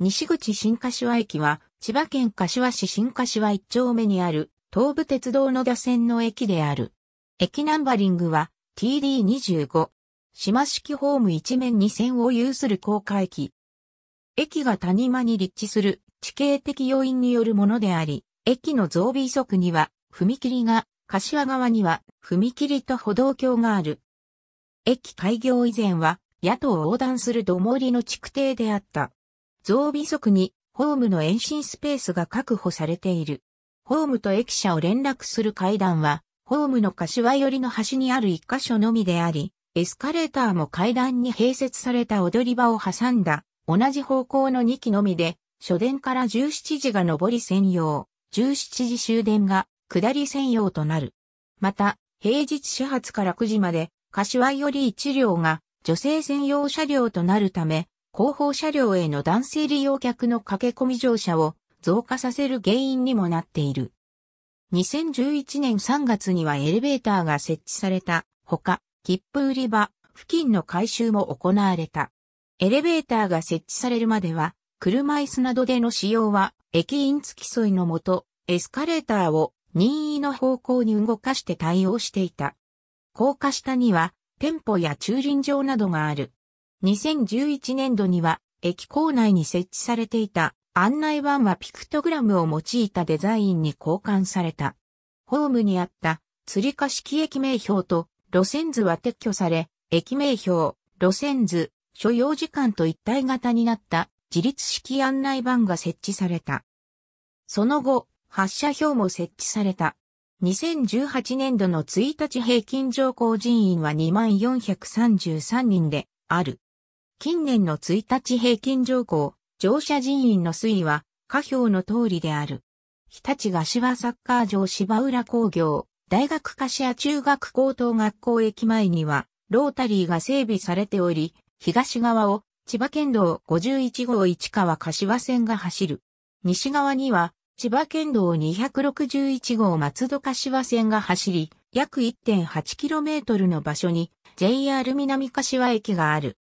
西口新柏駅は、千葉県柏市新柏一丁目にある、東武鉄道の打線の駅である。駅ナンバリングは、TD25。島式ホーム一面二線を有する高架駅。駅が谷間に立地する地形的要因によるものであり、駅の増備側には踏切が、柏側には踏切と歩道橋がある。駅開業以前は野党を横断する土盛りの築堤であった。増備速にホームの延伸スペースが確保されている。ホームと駅舎を連絡する階段は、ホームの柏寄りの端にある一箇所のみであり、エスカレーターも階段に併設された踊り場を挟んだ、同じ方向の2基のみで、初電から17時が上り専用、17時終電が下り専用となる。また、平日始発から9時まで、柏より1両が女性専用車両となるため、後方車両への男性利用客の駆け込み乗車を増加させる原因にもなっている。2011年3月にはエレベーターが設置されたほか、切符売り場付近の改修も行われた。エレベーターが設置されるまでは、車椅子などでの使用は駅員付き添いのもと、エスカレーターを任意の方向に動かして対応していた。高架下には店舗や駐輪場などがある。2011年度には駅構内に設置されていた案内板はピクトグラムを用いたデザインに交換された。ホームにあった釣り式駅名標と路線図は撤去され、駅名標、路線図、所要時間と一体型になった自立式案内板が設置された。その後、発車表も設置された。2018年度の1日平均乗降人員は2433人である。近年の1日平均乗降、乗車人員の推移は、下表の通りである。日立柏サッカー場芝浦工業、大学柏中学高等学校駅前には、ロータリーが整備されており、東側を千葉県道51号市川柏線が走る。西側には、千葉県道261号松戸柏線が走り、約 1.8km の場所に JR 南柏駅がある。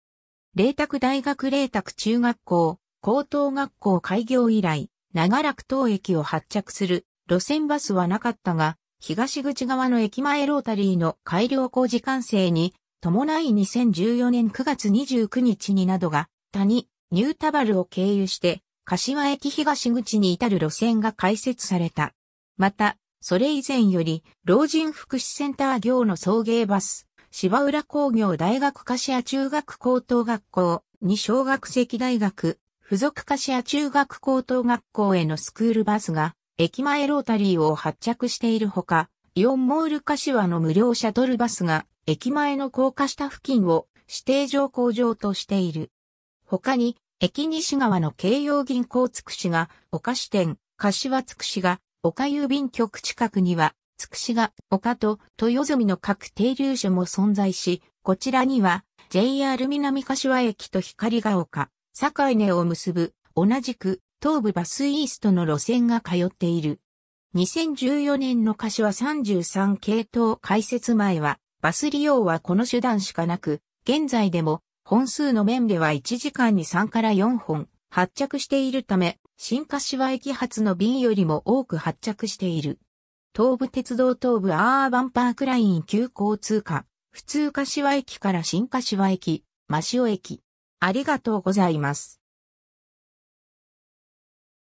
麗澤大学麗澤中学校、高等学校開業以来、長楽東駅を発着する路線バスはなかったが、東口側の駅前ロータリーの改良工事完成に、伴い2014年9月29日になどが、谷、ニュータバルを経由して、柏駅東口に至る路線が開設された。また、それ以前より、老人福祉センター業の送迎バス、芝浦工業大学柏中学高等学校に小学籍大学付属柏中学高等学校へのスクールバスが駅前ロータリーを発着しているほか、イオンモール柏の無料シャトルバスが駅前の高架下付近を指定乗降場としている。他に、駅西側の京葉銀行つくしが、お菓子店、柏つくしが、岡郵便局近くには、つくしが丘と豊住の各停留所も存在し、こちらには JR 南柏駅と光が丘、境根を結ぶ同じく東武バスイーストの路線が通っている。2014年の柏33系統開設前はバス利用はこの手段しかなく、現在でも本数の面では1時間に3から4本発着しているため、新柏駅発の便よりも多く発着している。東武鉄道東部アーバンパークライン急行通過、普通柏駅から新柏駅、真塩駅。ありがとうございます。